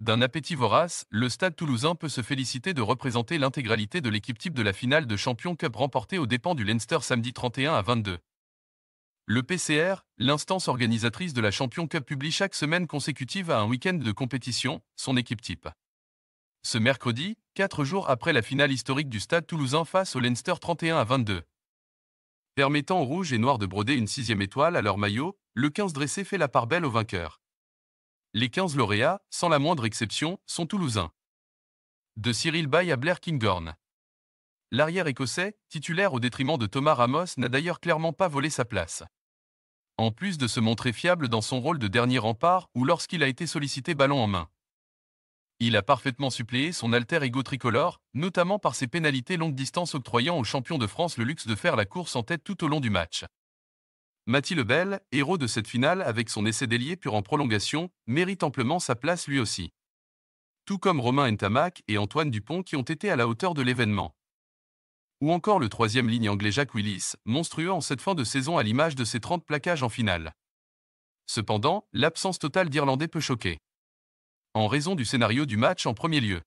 D'un appétit vorace, le stade toulousain peut se féliciter de représenter l'intégralité de l'équipe type de la finale de Champion Cup remportée aux dépens du Leinster samedi 31 à 22. Le PCR, l'instance organisatrice de la Champion Cup publie chaque semaine consécutive à un week-end de compétition, son équipe type. Ce mercredi, quatre jours après la finale historique du stade toulousain face au Leinster 31 à 22. Permettant aux rouges et noirs de broder une sixième étoile à leur maillot, le 15 dressé fait la part belle aux vainqueurs. Les 15 lauréats, sans la moindre exception, sont toulousains. De Cyril Bay à Blair Kinghorn. L'arrière écossais, titulaire au détriment de Thomas Ramos, n'a d'ailleurs clairement pas volé sa place. En plus de se montrer fiable dans son rôle de dernier rempart ou lorsqu'il a été sollicité ballon en main. Il a parfaitement suppléé son alter ego tricolore, notamment par ses pénalités longue distance octroyant au champion de France le luxe de faire la course en tête tout au long du match. Mathieu Lebel, héros de cette finale avec son essai délié pur en prolongation, mérite amplement sa place lui aussi. Tout comme Romain Entamac et Antoine Dupont qui ont été à la hauteur de l'événement. Ou encore le troisième ligne anglais Jacques Willis, monstrueux en cette fin de saison à l'image de ses 30 plaquages en finale. Cependant, l'absence totale d'Irlandais peut choquer. En raison du scénario du match en premier lieu.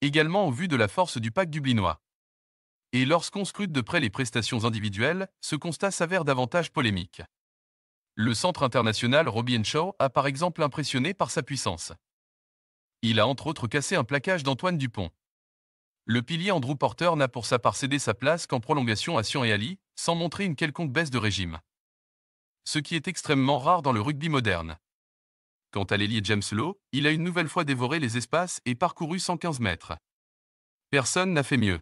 Également en vue de la force du pack dublinois. Et lorsqu'on scrute de près les prestations individuelles, ce constat s'avère davantage polémique. Le Centre international Robbie Shaw a par exemple impressionné par sa puissance. Il a entre autres cassé un placage d'Antoine Dupont. Le pilier Andrew Porter n'a pour sa part cédé sa place qu'en prolongation à Sion et Ali, sans montrer une quelconque baisse de régime. Ce qui est extrêmement rare dans le rugby moderne. Quant à l'ailier James Lowe, il a une nouvelle fois dévoré les espaces et parcouru 115 mètres. Personne n'a fait mieux.